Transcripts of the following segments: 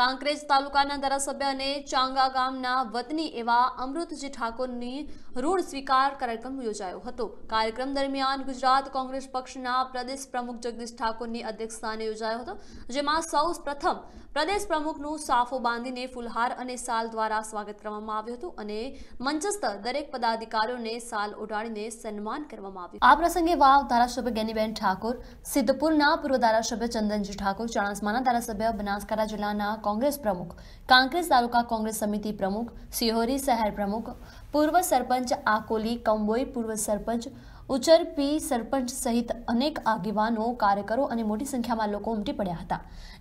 કાંકરેજ તાલુકાના ધારાસભ્ય અને ચાંગા ગામના વતની એવા અમૃતજી ઠાકોરની ઋણ સ્વીકાર કાર્યક્રમ યોજાયો હતો કાર્યક્રમ દરમિયાન ગુજરાત કોંગ્રેસ પક્ષના પ્રદેશ પ્રમુખ જગદીશ ઠાકોરની અધ્યક્ષસ્થાને યોજાયો હતો જેમાં સૌ પ્રથમ પ્રદેશ પ્રમુખનું સાફો બાંધીને ફુલહાર અને સાલ દ્વારા સ્વાગત કરવામાં આવ્યું હતું અને મંચસ્થ દરેક પદાધિકારીઓને સાલ ઓઢાડીને સન્માન કરવામાં આવ્યું આ પ્રસંગે વાવ ધારાસભ્ય ગેનીબેન ઠાકોર સિદ્ધપુરના પૂર્વ ધારાસભ્ય ચંદનજી ઠાકોર ચાણસ્માના ધારાસભ્ય બનાસકાંઠા જિલ્લાના કોંગ્રેસ પ્રમુખ કાંકરેજ તાલુકા કોંગ્રેસ સમિતિ પ્રમુખ સિહોરી શહેર પ્રમુખ પૂર્વ સરપંચ આકોલી કંબોઈ પૂર્વ સરપંચ ઉચરપી સરપંચ સહિત અનેક આગેવાનો કાર્યકરો અને મોટી સંખ્યામાં લોકો ઉમટી પડ્યા હતા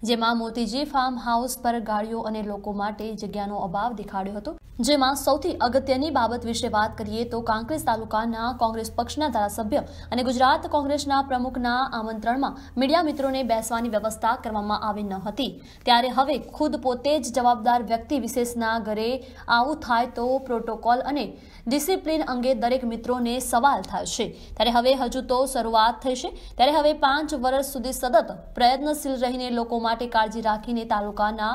જેમાં મોતીજી ફાર્મ હાઉસ પર ગાડીઓ અને લોકો માટે જગ્યાનો અભાવ દેખાડ્યો હતો જેમાં સૌથી અગત્યની બાબત વિશે વાત કરીએ તો કાંકરેજ તાલુકાના કોંગ્રેસ પક્ષના ધારાસભ્ય અને ગુજરાત કોંગ્રેસના પ્રમુખના આમંત્રણમાં મીડિયા મિત્રોને બેસવાની વ્યવસ્થા કરવામાં આવી ન હતી ત્યારે હવે ખુદ પોતે જ જવાબદાર વ્યક્તિ વિશેષના ઘરે આવું થાય તો પ્રોટોકોલ અને ડિસિપ્લિન અંગે દરેક મિત્રોને સવાલ થાય છે ત્યારે હવે હજુ તો શરૂઆત થશે ત્યારે હવે પાંચ વર્ષ સુધી સતત પ્રયત્નશીલ રહીને લોકો માટે કાળજી રાખીને તાલુકાના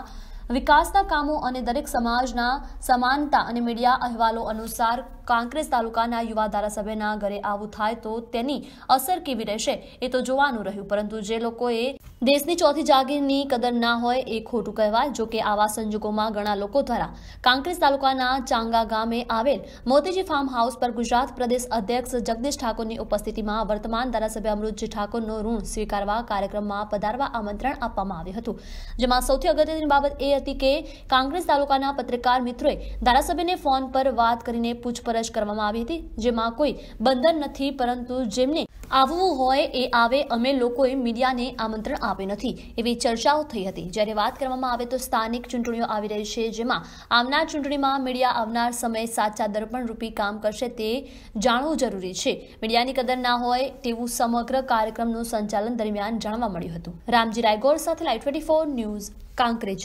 વિકાસના કામો અને દરેક સમાજના સમાનતા અને મીડિયા અહેવાલો અનુસાર કાંકરેજ તાલુકાના યુવા ધારાસભ્યના ઘરે આવું થાય તો તેની અસર કેવી રહેશે એ તો જોવાનું રહ્યું પરંતુ જે લોકોએ દેશની ચોથી જાગીરની કદર ના હોય એ ખોટું કહેવાય જોકે આવા સંજોગોમાં ઘણા લોકો દ્વારા કાંકરેજ તાલુકાના ચાંગા ગામે આવેલ મોતીજી ફાર્મ હાઉસ પર ગુજરાત પ્રદેશ અધ્યક્ષ જગદીશ ઠાકોરની ઉપસ્થિતિમાં વર્તમાન ધારાસભ્ય અમૃતજી ઠાકોરનો ઋણ સ્વીકારવા કાર્યક્રમમાં પધારવા આમંત્રણ આપવામાં આવ્યું હતું જેમાં સૌથી અગત્યની બાબત એ હતી કે કાંગ્રેસ તાલુકાના પત્રકાર મિત્રોએ ધારાસભ્યને ફોન પર વાત કરીને પૂછપરછ કરવામાં આવી હતી જેમાં કોઈ બંધન નથી પરંતુ જેમને આવવું હોય એ આવે અમે લોકોએ મીડિયાને આમંત્રણ આપ્યું નથી એવી ચર્ચાઓ થઈ હતી જ્યારે વાત કરવામાં આવે તો સ્થાનિક ચૂંટણીઓ આવી રહી છે જેમાં આવનાર ચૂંટણીમાં મીડિયા આવનાર સમયે સાચા દર્પણ રૂપી કામ કરશે તે જાણવું જરૂરી છે મીડિયાની કદર ના હોય તેવું સમગ્ર કાર્યક્રમનું સંચાલન દરમિયાન જાણવા મળ્યું હતું રામજી રાયગોર સાથે લાઈવ ટ્વેન્ટી ન્યૂઝ કાંકરેજ